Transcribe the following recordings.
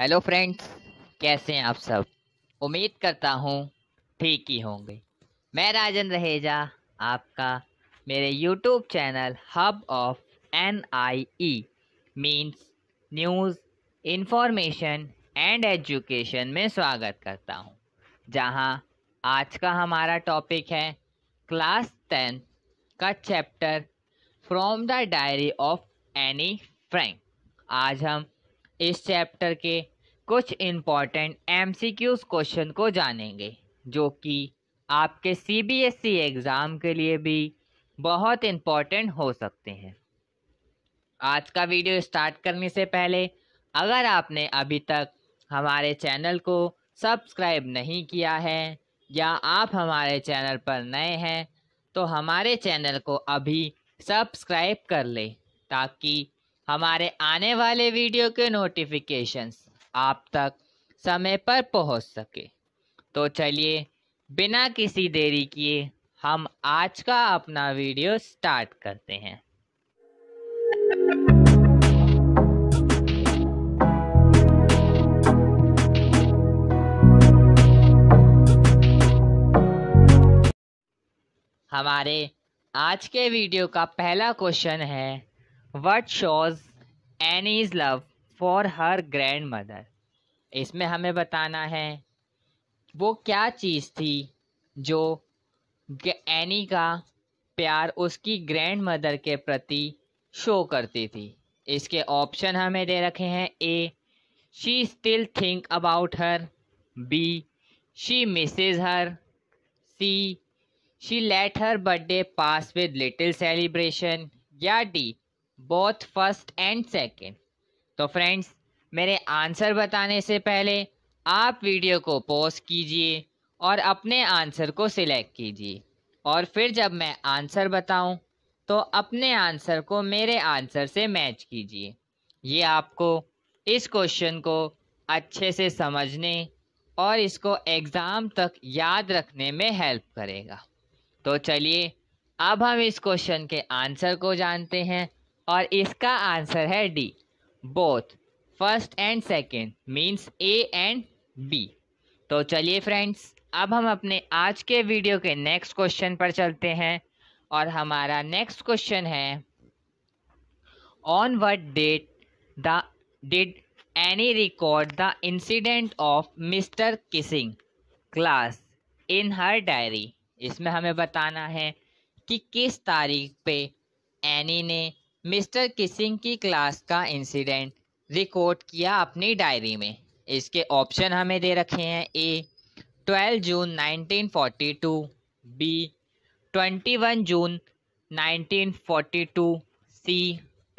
hello friends कैसे हैं आप सब उम्मीद करता हूँ ठीक ही होंगे मैं राजन रहेजा आपका मेरे YouTube channel hub of N I E means news information and education में स्वागत करता हूँ जहाँ आज का हमारा टॉपिक है क्लास टेन का chapter from the diary of Anne Frank आज हम इस चैप्टर के कुछ इम्पॉर्टेंट एम क्वेश्चन को जानेंगे जो कि आपके ई e एग्ज़ाम के लिए भी बहुत इम्पॉर्टेंट हो सकते हैं आज का वीडियो स्टार्ट करने से पहले अगर आपने अभी तक हमारे चैनल को सब्सक्राइब नहीं किया है या आप हमारे चैनल पर नए हैं तो हमारे चैनल को अभी सब्सक्राइब कर लें ताकि हमारे आने वाले वीडियो के नोटिफिकेशंस आप तक समय पर पहुंच सके तो चलिए बिना किसी देरी किए हम आज का अपना वीडियो स्टार्ट करते हैं हमारे आज के वीडियो का पहला क्वेश्चन है what shows Anne's love for her grandmother इसमें हमें बताना है वो क्या चीज़ थी जो एनी का प्यार उसकी ग्रैंड मदर के प्रति शो करती थी इसके ऑप्शन हमें दे रखे हैं A she still think about her B she misses her C she let her birthday pass with little celebration या D both first and second तो फ्रेंड्स मेरे आंसर बताने से पहले आप वीडियो को पॉज कीजिए और अपने आंसर को सिलेक्ट कीजिए और फिर जब मैं आंसर बताऊं तो अपने आंसर को मेरे आंसर से मैच कीजिए ये आपको इस क्वेश्चन को अच्छे से समझने और इसको एग्ज़ाम तक याद रखने में हेल्प करेगा तो चलिए अब हम इस क्वेश्चन के आंसर को जानते हैं और इसका आंसर है D both first and second means A and B तो चलिए फ्रेंड्स अब हम अपने आज के वीडियो के नेक्स्ट क्वेश्चन पर चलते हैं और हमारा नेक्स्ट क्वेश्चन है on what date the did Anne record the incident of mister Keesing class in her diary इसमें हमें बताना है कि किस तारीख पे एनी ने मिस्टर किसिंग की क्लास का इंसिडेंट रिकॉर्ड किया अपनी डायरी में इसके ऑप्शन हमें दे रखे हैं ए 12 जून 1942 बी 21 जून 1942 सी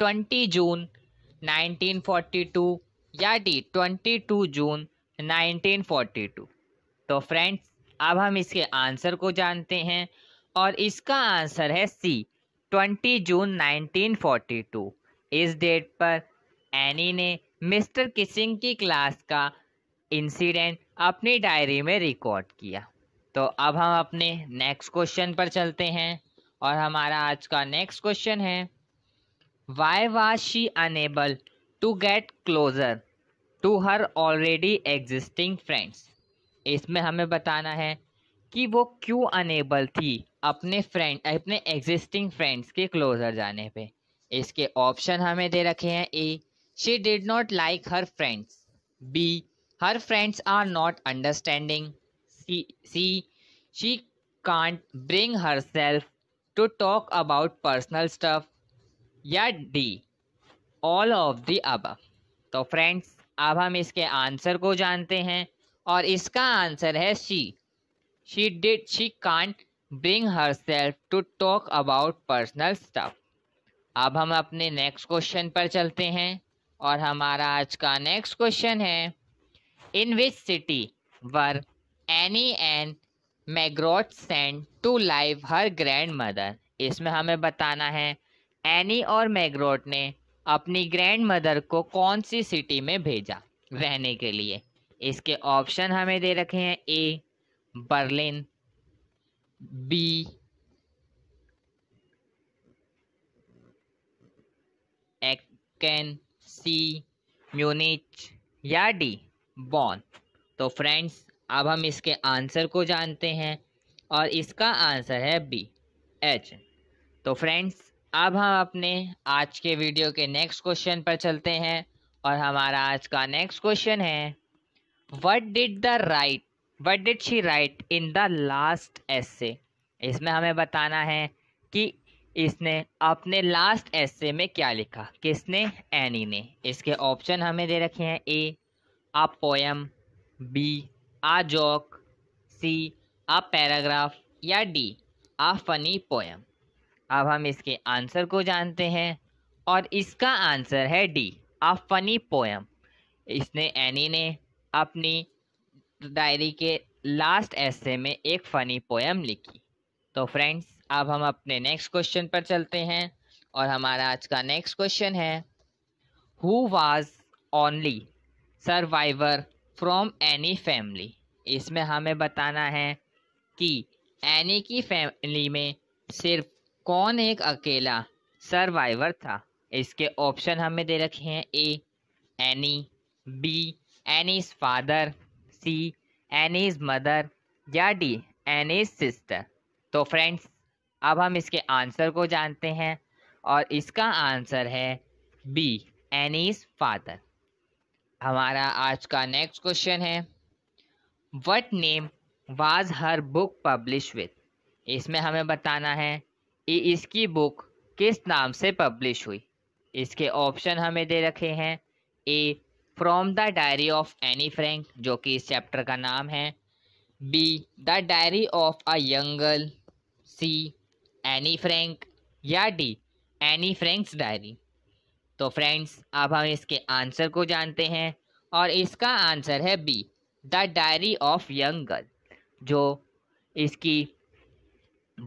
20 जून 1942 या डी 22 जून 1942 तो फ्रेंड्स अब हम इसके आंसर को जानते हैं और इसका आंसर है सी ट्वेंटी जून 1942 इस डेट पर एनी ने मिस्टर किसिंग की क्लास का इंसिडेंट अपनी डायरी में रिकॉर्ड किया तो अब हम अपने नेक्स्ट क्वेश्चन पर चलते हैं और हमारा आज का नेक्स्ट क्वेश्चन है why was she unable to get closer to her already existing friends इसमें हमें बताना है कि वो क्यों अनेबल थी अपने फ्रेंड अपने एग्जिस्टिंग फ्रेंड्स के क्लोजर जाने पे इसके ऑप्शन हमें दे रखे हैं A she did not like her friends B her friends are not understanding C she can't bring herself to talk about personal stuff या डी ऑल ऑफ द अब तो फ्रेंड्स अब हम इसके आंसर को जानते हैं और इसका आंसर है she she did she can't herself to talk about personal stuff अब हम अपने नेक्स्ट क्वेश्चन पर चलते हैं और हमारा आज का नेक्स्ट क्वेश्चन है in which city were Anne and Margot send to live her grandmother इसमें हमें बताना है एनी और मैग्रॉट ने अपनी ग्रैंड मदर को कौन सी सिटी में भेजा रहने के लिए इसके ऑप्शन हमें दे रखे हैं A Berlin B Aachen C Munich या डी बॉन तो फ्रेंड्स अब हम इसके आंसर को जानते हैं और इसका आंसर है बी एच तो फ्रेंड्स अब हम अपने आज के वीडियो के नेक्स्ट क्वेश्चन पर चलते हैं और हमारा आज का नेक्स्ट क्वेश्चन है what did the write what did she write in the last essay इसमें हमें बताना है कि इसने अपने लास्ट एसे में क्या लिखा किसने एनी ने इसके ऑप्शन हमें दे रखे हैं A a poem B a joke C a paragraph या डी आ फनी पोएम अब हम इसके आंसर को जानते हैं और इसका आंसर है डी आ फनी पोएम इसने एनी ने अपनी डायरी के लास्ट ऐसे में एक फ़नी पोएम लिखी तो फ्रेंड्स अब हम अपने नेक्स्ट क्वेश्चन पर चलते हैं और हमारा आज का नेक्स्ट क्वेश्चन है who was only survivor from Anne family इसमें हमें बताना है कि एनी की फैमिली में सिर्फ कौन एक अकेला सर्वाइवर था इसके ऑप्शन हमें दे रखे हैं A Anne B Anne's father C Anne's mother या डी एनीज सिस्टर तो फ्रेंड्स अब हम इसके आंसर को जानते हैं और इसका आंसर है बी एनीज फादर हमारा आज का नेक्स्ट क्वेश्चन है what name was her book publish with इसमें हमें बताना है कि इसकी बुक किस नाम से पब्लिश हुई इसके ऑप्शन हमें दे रखे हैं A from the diary of Anne Frank जो कि इस चैप्टर का नाम है B the diary of a young girl C Anne Frank या डी एनी फ्रेंक्स डायरी तो फ्रेंड्स अब हम इसके आंसर को जानते हैं और इसका आंसर है B the diary of young girl जो इसकी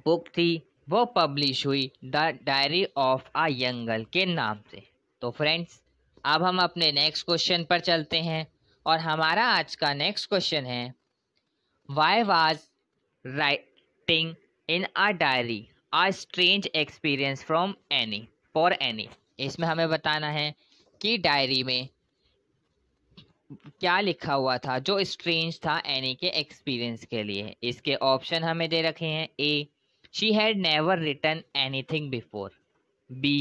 बुक थी वो पब्लिश हुई the diary of a young girl के नाम से तो फ्रेंड्स अब हम अपने नेक्स्ट क्वेश्चन पर चलते हैं और हमारा आज का नेक्स्ट क्वेश्चन है why was writing in a diary a strange experience from Anne for Anne इसमें हमें बताना है कि डायरी में क्या लिखा हुआ था जो स्ट्रेंज था एनी के एक्सपीरियंस के लिए इसके ऑप्शन हमें दे रखे हैं A she had never written anything before B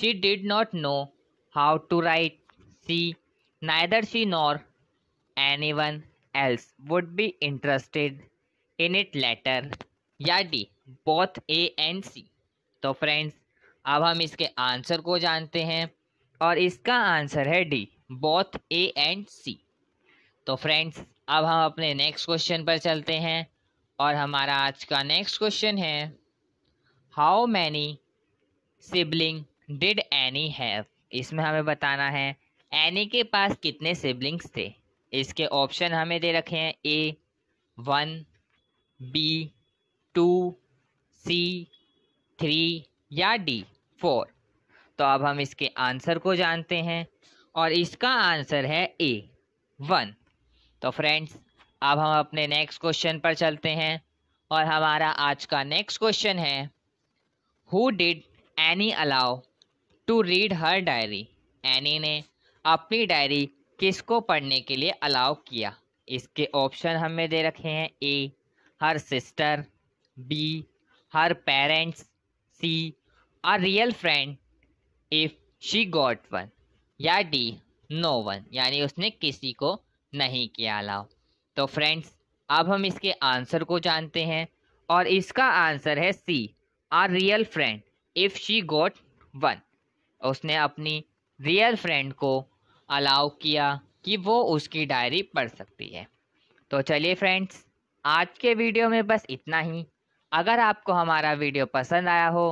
she did not know how to write neither neither she nor anyone else would be interested in it later या D both A and C तो friends अब हम इसके answer को जानते हैं और इसका आंसर है D both A and C तो फ्रेंड्स अब हम अपने नेक्स्ट क्वेश्चन पर चलते हैं और हमारा आज का नेक्स्ट क्वेश्चन है how many sibling did Anne have इसमें हमें बताना है एनी के पास कितने सिबलिंग्स थे इसके ऑप्शन हमें दे रखे हैं A one B two C three या डी फोर तो अब हम इसके आंसर को जानते हैं और इसका आंसर है ए वन तो फ्रेंड्स अब हम अपने नेक्स्ट क्वेश्चन पर चलते हैं और हमारा आज का नेक्स्ट क्वेश्चन है who did Anne allow to read her diary Anne ने अपनी डायरी किसको पढ़ने के लिए अलाउ किया इसके ऑप्शन हमें दे रखे हैं A her sister B her parents C a real friend if she got one या डी नो वन यानी उसने किसी को नहीं किया अलाउ तो फ्रेंड्स अब हम इसके आंसर को जानते हैं और इसका आंसर है C a real friend if she got one उसने अपनी रियल फ्रेंड को अलाउ किया कि वो उसकी डायरी पढ़ सकती है तो चलिए फ्रेंड्स आज के वीडियो में बस इतना ही अगर आपको हमारा वीडियो पसंद आया हो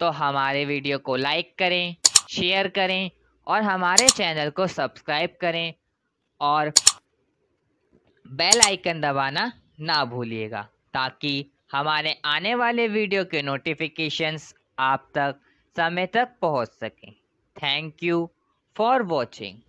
तो हमारे वीडियो को लाइक करें शेयर करें और हमारे चैनल को सब्सक्राइब करें और बेल आइकन दबाना ना भूलिएगा ताकि हमारे आने वाले वीडियो के नोटिफिकेशंस आप तक समय तक पहुंच सकें थैंक यू फॉर वॉचिंग